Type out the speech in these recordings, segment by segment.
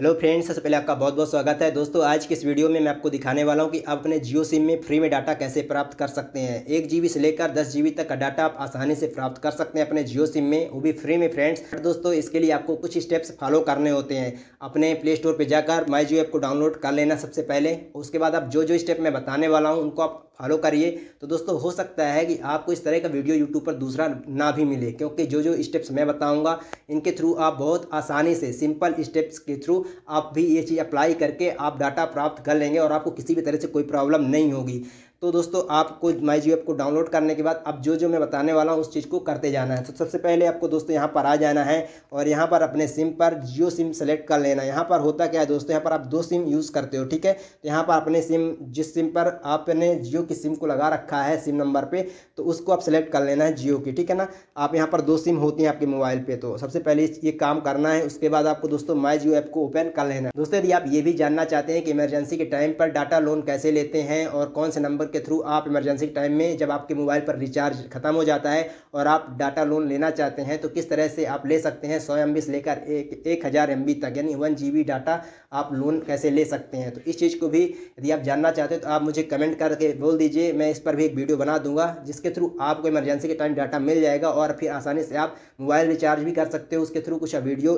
hello friends सबसे पहले आपका बहुत बहुत स्वागत है दोस्तों आज के इस वीडियो में मैं आपको दिखाने वाला हूं कि आप अपने जियो सिम में फ्री में डाटा कैसे प्राप्त कर सकते हैं एक जीबी से लेकर दस जीबी तक का डाटा आप आसानी से प्राप्त कर सकते हैं अपने जियो सिम में वो भी फ्री में फ्रेंड्स दोस्तों इसके लिए आपको कुछ स्टेप्स फॉलो करने होते हैं अपने प्ले स्टोर पर जाकर माई जियो ऐप को डाउनलोड कर लेना सबसे पहले उसके बाद आप जो जो स्टेप मैं बताने वाला हूँ उनको आप फॉलो करिए तो दोस्तों हो सकता है कि आपको इस तरह का वीडियो यूट्यूब पर दूसरा ना भी मिले क्योंकि जो जो स्टेप्स मैं बताऊंगा इनके थ्रू आप बहुत आसानी से सिंपल स्टेप्स के थ्रू आप भी ये चीज़ अप्लाई करके आप डाटा प्राप्त कर लेंगे और आपको किसी भी तरह से कोई प्रॉब्लम नहीं होगी तो दोस्तों आपको माई जी को डाउनलोड करने के बाद अब जो जो मैं बताने वाला हूँ उस चीज़ को करते जाना है तो सबसे पहले आपको दोस्तों यहाँ पर आ जाना है और यहाँ पर अपने सिम पर जियो सिम सेलेक्ट कर लेना है यहाँ पर होता क्या है दोस्तों यहाँ पर आप दो सिम यूज़ करते हो ठीक है तो यहाँ पर अपने सिम जिस सिम पर आपने जियो की सिम को लगा रखा है सिम नंबर पर तो उसको आप सेलेक्ट कर लेना है जियो की ठीक है ना आप यहाँ पर दो सिम होती हैं आपके मोबाइल पर तो सबसे पहले ये काम करना है उसके बाद आपको दोस्तों माई जियो ऐप को ओपन कर लेना है दोस्तों यदि आप ये भी जानना चाहते हैं कि इमरजेंसी के टाइम पर डाटा लोन कैसे लेते हैं और कौन से नंबर के थ्रू आप इमरजेंसी टाइम में जब आपके मोबाइल पर रिचार्ज खत्म हो जाता है और आप डाटा लोन लेना चाहते हैं तो किस तरह से आप ले सकते हैं सौ एम से लेकर एक एक हज़ार एम तक यानी वन जी डाटा आप लोन कैसे ले सकते हैं तो इस चीज़ को भी यदि आप जानना चाहते हो तो आप मुझे कमेंट करके बोल दीजिए मैं इस पर भी एक वीडियो बना दूंगा जिसके थ्रू आपको इमरजेंसी के टाइम डाटा मिल जाएगा और फिर आसानी से आप मोबाइल रिचार्ज भी कर सकते हो उसके थ्रू कुछ वीडियो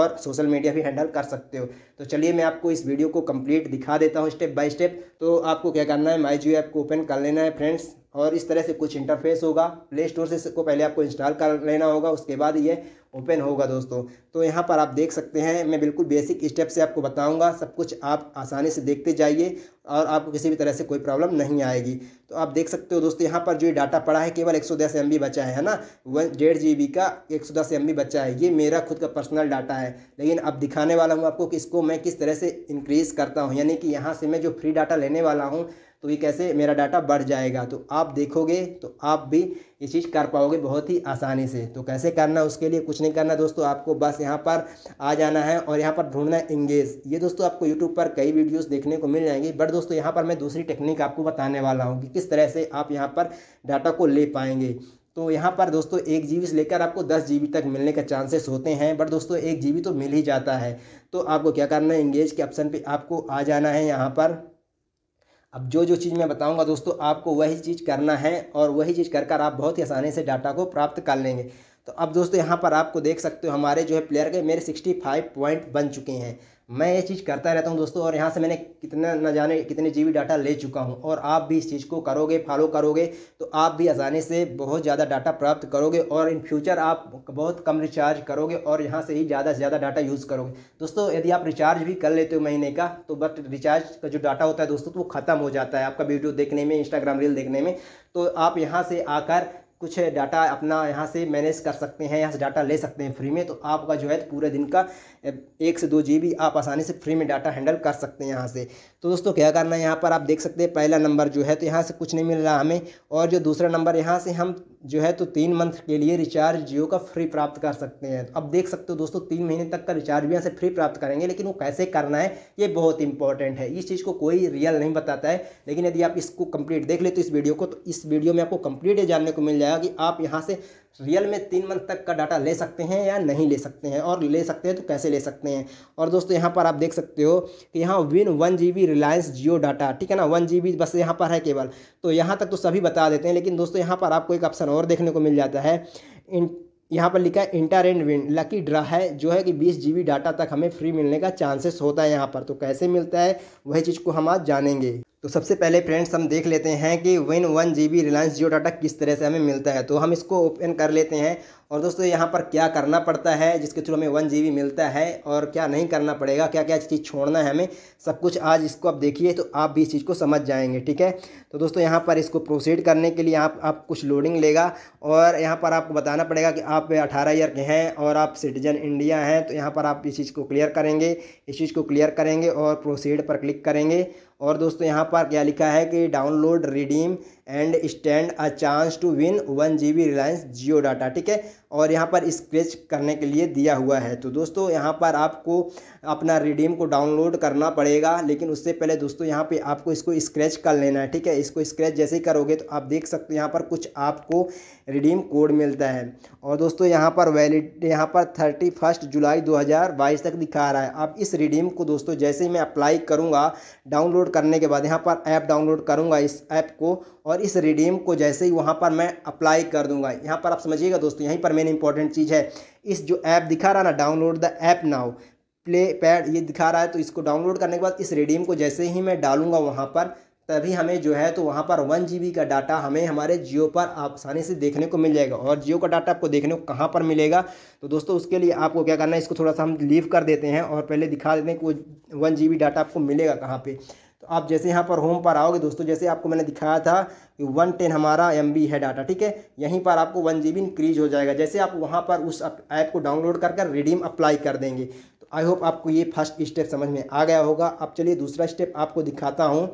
और सोशल मीडिया भी हैंडल कर सकते हो तो चलिए मैं आपको इस वीडियो को कंप्लीट दिखा देता हूँ स्टेप बाई स्टेप तो आपको क्या करना है माई जियो ऐप को ओपन कर लेना है फ्रेंड्स और इस तरह से कुछ इंटरफेस होगा प्ले स्टोर से इसको पहले आपको इंस्टॉल कर लेना होगा उसके बाद ये ओपन होगा दोस्तों तो यहाँ पर आप देख सकते हैं मैं बिल्कुल बेसिक स्टेप से आपको बताऊंगा सब कुछ आप आसानी से देखते जाइए और आपको किसी भी तरह से कोई प्रॉब्लम नहीं आएगी तो आप देख सकते हो दोस्तों यहाँ पर जो डाटा पड़ा है केवल एक सौ बचा है ना वन डेढ़ जी का एक सौ बचा है ये मेरा खुद का पर्सनल डाटा है लेकिन अब दिखाने वाला हूँ आपको कि इसको मैं किस तरह से इंक्रीज़ करता हूँ यानी कि यहाँ से मैं जो फ्री डाटा लेने वाला हूँ तो ये कैसे मेरा डाटा बढ़ जाएगा तो आप देखोगे तो आप भी ये चीज़ कर पाओगे बहुत ही आसानी से तो कैसे करना उसके लिए कुछ नहीं करना दोस्तों आपको बस यहाँ पर आ जाना है और यहाँ पर ढूंढना है इंगेज ये दोस्तों आपको यूट्यूब पर कई वीडियोस देखने को मिल जाएंगी बट दोस्तों यहाँ पर मैं दूसरी टेक्निक आपको बताने वाला हूँ कि किस तरह से आप यहाँ पर डाटा को ले पाएंगे तो यहाँ पर दोस्तों एक जी से लेकर आपको दस जी तक मिलने का चांसेस होते हैं बट दोस्तों एक जी तो मिल ही जाता है तो आपको क्या करना है इंगेज के ऑप्शन पर आपको आ जाना है यहाँ पर अब जो जो चीज़ मैं बताऊंगा दोस्तों आपको वही चीज़ करना है और वही चीज़ कर कर आप बहुत ही आसानी से डाटा को प्राप्त कर लेंगे तो अब दोस्तों यहाँ पर आपको देख सकते हो हमारे जो है प्लेयर के मेरे सिक्सटी फाइव पॉइंट बन चुके हैं मैं ये चीज़ करता रहता हूँ दोस्तों और यहाँ से मैंने कितना न जाने कितने जीबी डाटा ले चुका हूँ और आप भी इस चीज़ को करोगे फॉलो करोगे तो आप भी आसानी से बहुत ज़्यादा डाटा प्राप्त करोगे और इन फ्यूचर आप बहुत कम रिचार्ज करोगे और यहाँ से ही ज़्यादा से ज़्यादा डाटा यूज़ करोगे दोस्तों यदि आप रिचार्ज भी कर लेते हो महीने का तो बट रिचार्ज का जो डाटा होता है दोस्तों तो वो ख़त्म हो जाता है आपका वीडियो देखने में इंस्टाग्राम रील देखने में तो आप यहाँ से आकर कुछ डाटा अपना यहाँ से मैनेज कर सकते हैं यहाँ से डाटा ले सकते हैं फ्री में तो आपका जो है पूरे दिन का एक से दो जी आप आसानी से फ्री में डाटा हैंडल कर सकते हैं यहाँ से तो दोस्तों क्या करना है यहाँ पर आप देख सकते हैं पहला नंबर जो है तो यहाँ से कुछ नहीं मिल रहा हमें और जो दूसरा नंबर यहाँ से हम जो है तो तीन मंथ के लिए रिचार्ज जियो का फ्री प्राप्त कर सकते हैं अब देख सकते हो दोस्तों तीन महीने तक का रिचार्ज भी यहाँ से फ्री प्राप्त करेंगे लेकिन वो कैसे करना है ये बहुत इंपॉर्टेंट है इस चीज़ को कोई रियल नहीं बताता है लेकिन यदि आप इसको कंप्लीट देख ले तो इस वीडियो को तो इस वीडियो में आपको कंप्लीट जानने को मिल जाएगा बताया कि आप यहाँ से रियल में तीन मंथ तक का डाटा ले सकते हैं या नहीं ले सकते हैं और ले सकते हैं तो कैसे ले सकते हैं और दोस्तों यहाँ पर आप देख सकते हो कि यहाँ win one G B Reliance Jio data ठीक है ना वन जी बी बस यहाँ पर है केवल तो यहाँ तक तो सभी बता देते हैं लेकिन दोस्तों यहाँ पर आपको एक ऑप्शन और देखने को मिल जाता है इन यहाँ पर लिखा है enter and win lucky draw है जो है कि बीस जी डाटा तक हमें फ्री मिलने का चांसेस होता है यहाँ पर तो कैसे मिलता है वही चीज़ को हम आज जानेंगे तो सबसे पहले फ्रेंड्स हम देख लेते हैं कि win one G B Reliance Jio data किस तरह से हमें मिलता है तो हम इसको ओपन कर लेते हैं और दोस्तों यहाँ पर क्या करना पड़ता है जिसके थ्रू हमें वन जी मिलता है और क्या नहीं करना पड़ेगा क्या क्या चीज़ छोड़ना है हमें सब कुछ आज इसको आप देखिए तो आप भी इस चीज़ को समझ जाएंगे ठीक है तो दोस्तों यहाँ पर इसको प्रोसीड करने के लिए आप आप कुछ लोडिंग लेगा और यहाँ पर आपको बताना पड़ेगा कि आप अठारह ईयर के हैं और आप सिटीजन इंडिया हैं तो यहाँ पर आप इस चीज़ को क्लियर करेंगे इस चीज़ को क्लियर करेंगे और प्रोसीड पर क्लिक करेंगे और दोस्तों यहाँ पर क्या लिखा है कि download redeem and stand a chance to win one G B Reliance Jio data ठीक है और यहाँ पर स्क्रेच करने के लिए दिया हुआ है तो दोस्तों यहाँ पर आपको अपना रिडीम को डाउनलोड करना पड़ेगा लेकिन उससे पहले दोस्तों यहाँ पे आपको इसको स्क्रैच कर लेना है ठीक है इसको स्क्रैच जैसे ही करोगे तो आप देख सकते हो यहाँ पर कुछ आपको रिडीम कोड मिलता है और दोस्तों यहाँ पर वैलिड यहाँ पर थर्टी फर्स्ट जुलाई दो हज़ार बाईस तक दिखा रहा है आप इस रिडीम को दोस्तों जैसे ही मैं अप्लाई करूँगा डाउनलोड करने के बाद यहाँ पर ऐप डाउनलोड करूँगा इस ऐप को और और इस रिडीम को जैसे ही वहाँ पर मैं अप्लाई कर दूंगा यहाँ पर आप समझिएगा दोस्तों यहीं पर मेन इंपॉर्टेंट चीज़ है इस जो ऐप दिखा रहा ना download the app now play pad ये दिखा रहा है तो इसको डाउनलोड करने के बाद इस रिडीम को जैसे ही मैं डालूंगा वहाँ पर तभी हमें जो है तो वहाँ पर वन जी का डाटा हमें हमारे जियो पर आसानी से देखने को मिल जाएगा और जियो का डाटा आपको देखने को कहाँ पर मिलेगा तो दोस्तों उसके लिए आपको क्या करना है इसको थोड़ा सा हम लीव कर देते हैं और पहले दिखा देते हैं कि वो वन जी डाटा आपको मिलेगा कहाँ पर तो आप जैसे यहाँ पर होम पर आओगे दोस्तों जैसे आपको मैंने दिखाया था कि वन टेन हमारा एम है डाटा ठीक है यहीं पर आपको वन जी इंक्रीज हो जाएगा जैसे आप वहाँ पर उस ऐप को डाउनलोड कर कर रिडीम अप्लाई कर देंगे तो आई होप आपको ये फर्स्ट स्टेप समझ में आ गया होगा अब चलिए दूसरा स्टेप आपको दिखाता हूँ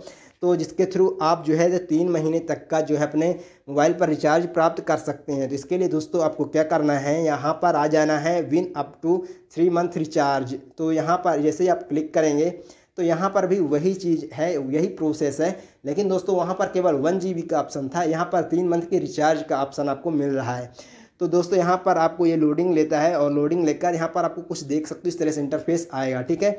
तो जिसके थ्रू आप जो है तीन महीने तक का जो है अपने मोबाइल पर रिचार्ज प्राप्त कर सकते हैं तो इसके लिए दोस्तों आपको क्या करना है यहाँ पर आ जाना है win up to three month recharge तो यहाँ पर जैसे ही आप क्लिक करेंगे तो यहाँ पर भी वही चीज़ है यही प्रोसेस है लेकिन दोस्तों वहाँ पर केवल वन जी का ऑप्शन था यहाँ पर तीन मंथ के रिचार्ज का ऑप्शन आपको मिल रहा है तो दोस्तों यहाँ पर आपको ये लोडिंग लेता है और लोडिंग लेकर यहाँ पर आपको कुछ देख सकते हो इस तरह से इंटरफेस आएगा ठीक है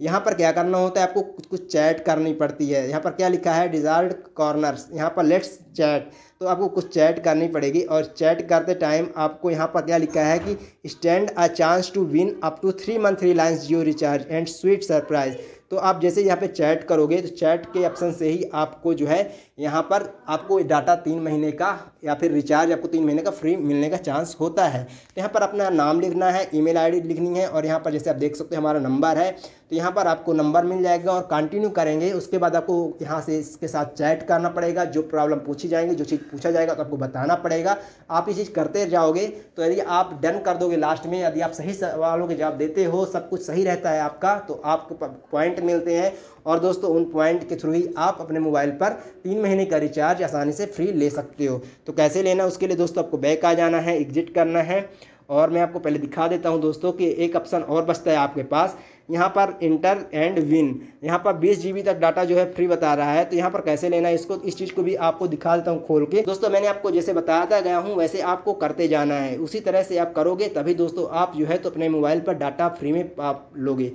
यहाँ पर क्या करना होता है आपको कुछ कुछ चैट करनी पड़ती है यहाँ पर क्या लिखा है डिजायर्ड कॉर्नर्स यहाँ पर लेट्स चैट तो आपको कुछ चैट करनी पड़ेगी और चैट करते टाइम आपको यहाँ पर क्या लिखा है कि stand a chance to win up to three month Reliance Jio recharge and sweet surprise तो आप जैसे यहाँ पे चैट करोगे तो चैट के ऑप्शन से ही आपको जो है यहाँ पर आपको डाटा तीन महीने का या फिर रिचार्ज आपको तीन महीने का फ्री मिलने का चांस होता है तो यहाँ पर अपना नाम लिखना है ईमेल आईडी लिखनी है और यहाँ पर जैसे आप देख सकते हो हमारा नंबर है तो यहाँ पर आपको नंबर मिल जाएगा और कंटिन्यू करेंगे उसके बाद आपको यहाँ से इसके साथ चैट करना पड़ेगा जो प्रॉब्लम पूछी जाएंगी जो चीज़ पूछा जाएगा तो आपको बताना पड़ेगा आप ये चीज़ करते जाओगे तो यदि आप डन कर दोगे लास्ट में यदि आप सही सवालों के जवाब देते हो सब कुछ सही रहता है आपका तो आपको पॉइंट मिलते हैं और दोस्तों उन पॉइंट के थ्रू ही आप अपने मोबाइल पर तीन महीने का रिचार्ज आसानी से फ्री ले सकते हो तो कैसे लेना उसके लिए दोस्तों आपको बैक आ जाना है एग्जिट करना है और मैं आपको पहले दिखा देता हूँ दोस्तों कि एक ऑप्शन और बचता है आपके पास यहाँ पर इंटर एंड विन यहाँ पर बीस जी तक डाटा जो है फ्री बता रहा है तो यहाँ पर कैसे लेना है इसको इस चीज़ को भी आपको दिखा देता हूँ खोल के दोस्तों मैंने आपको जैसे बताता गया हूँ वैसे आपको करते जाना है उसी तरह से आप करोगे तभी दोस्तों आप जो है तो अपने मोबाइल पर डाटा फ्री में आप लोगे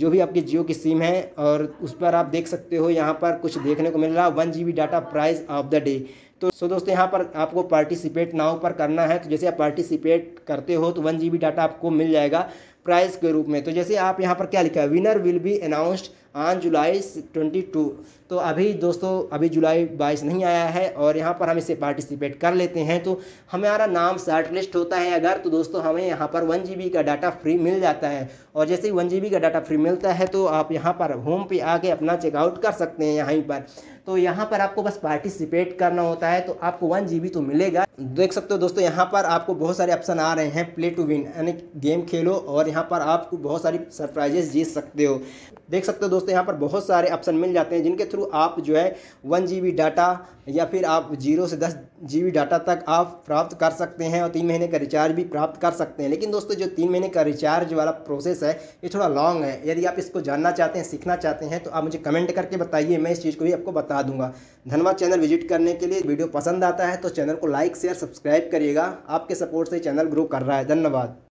जो भी आपकी जियो की सिम है और उस पर आप देख सकते हो यहाँ पर कुछ देखने को मिल रहा है one G data price of the day तो सो दोस्तों यहाँ पर आपको पार्टिसिपेट नाव पर करना है तो जैसे आप पार्टिसिपेट करते हो तो वन जी डाटा आपको मिल जाएगा प्राइज़ के रूप में तो जैसे आप यहाँ पर क्या लिखा है winner will be announced on July twenty two तो अभी दोस्तों अभी जुलाई बाईस नहीं आया है और यहाँ पर हम इसे पार्टिसिपेट कर लेते हैं तो हमारा नाम शार्ट लिस्ट होता है अगर तो दोस्तों हमें यहाँ पर वन जी का डाटा फ्री मिल जाता है और जैसे ही वन जी का डाटा फ्री मिलता है तो आप यहाँ पर होम पे आके अपना चेकआउट कर सकते हैं यहीं पर तो यहाँ पर आपको बस पार्टिसिपेट करना होता है तो आपको वन जी तो मिलेगा देख सकते हो दोस्तों यहाँ पर आपको बहुत सारे ऑप्शन आ रहे हैं प्ले टू विन यानी गेम खेलो और यहाँ पर आपको बहुत सारी सरप्राइजेस जीत सकते हो देख सकते हो दोस्तों यहाँ पर बहुत सारे ऑप्शन मिल जाते हैं जिनके थ्रू आप जो है वन जी डाटा या फिर आप जीरो से दस जी डाटा तक आप प्राप्त कर सकते हैं और तीन महीने का रिचार्ज भी प्राप्त कर सकते हैं लेकिन दोस्तों जो तीन महीने का रिचार्ज वाला प्रोसेस है ये थोड़ा लॉन्ग है यदि आप इसको जानना चाहते हैं सीखना चाहते हैं तो आप मुझे कमेंट करके बताइए मैं इस चीज़ को भी आपको बता बता दूंगा धनबाद चैनल विजिट करने के लिए वीडियो पसंद आता है तो चैनल को लाइक शेयर सब्सक्राइब करिएगा आपके सपोर्ट से चैनल ग्रो कर रहा है धन्यवाद